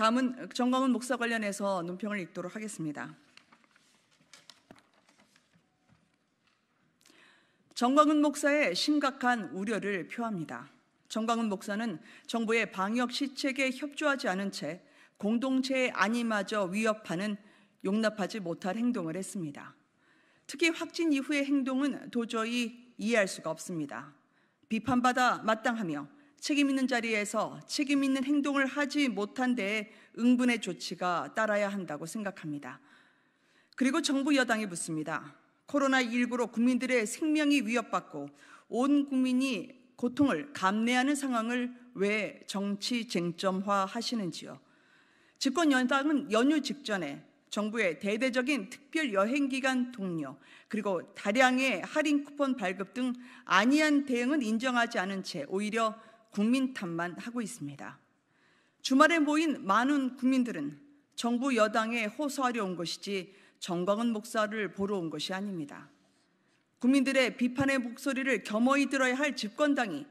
다음은 정광훈 목사 관련해서 논평을 읽도록 하겠습니다. 정광훈 목사의 심각한 우려를 표합니다. 정광훈 목사는 정부의 방역 시책에 협조하지 않은 채 공동체의 안위마저 위협하는 용납하지 못할 행동을 했습니다. 특히 확진 이후의 행동은 도저히 이해할 수가 없습니다. 비판받아 마땅하며 책임 있는 자리에서 책임 있는 행동을 하지 못한 데에 응분의 조치가 따라야 한다고 생각합니다. 그리고 정부 여당이 묻습니다. 코로나19로 국민들의 생명이 위협받고 온 국민이 고통을 감내하는 상황을 왜 정치 쟁점화 하시는지요. 집권 여당은 연휴 직전에 정부의 대대적인 특별 여행 기간 동료 그리고 다량의 할인 쿠폰 발급 등 안이한 대응은 인정하지 않은 채 오히려 국민 탓만 하고 있습니다. 주말에 모인 많은 국민들은 정부 여당에 호소하려 온 것이지 정광은 목사를 보러 온 것이 아닙니다. 국민들의 비판의 목소리를 겸허히 들어야 할 집권당이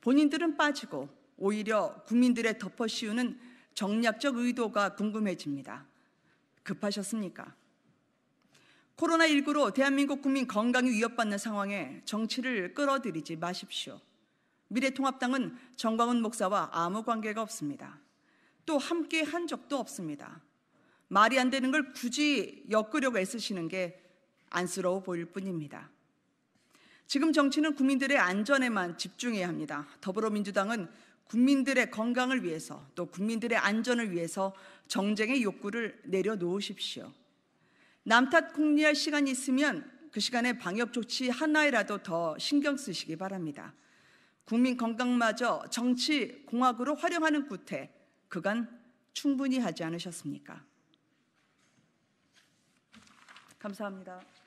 본인들은 빠지고 오히려 국민들의 덮어씌우는 정략적 의도가 궁금해집니다. 급하셨습니까? 코로나19로 대한민국 국민 건강이 위협받는 상황에 정치를 끌어들이지 마십시오. 미래통합당은 정광훈 목사와 아무 관계가 없습니다. 또 함께 한 적도 없습니다. 말이 안 되는 걸 굳이 엮으려고 애쓰시는 게 안쓰러워 보일 뿐입니다. 지금 정치는 국민들의 안전에만 집중해야 합니다. 더불어민주당은 국민들의 건강을 위해서 또 국민들의 안전을 위해서 정쟁의 욕구를 내려놓으십시오. 남탓 궁리할 시간이 있으면 그 시간에 방역 조치 하나에라도더 신경 쓰시기 바랍니다. 국민 건강마저 정치 공학으로 활용하는 구태 그간 충분히 하지 않으셨습니까? 감사합니다.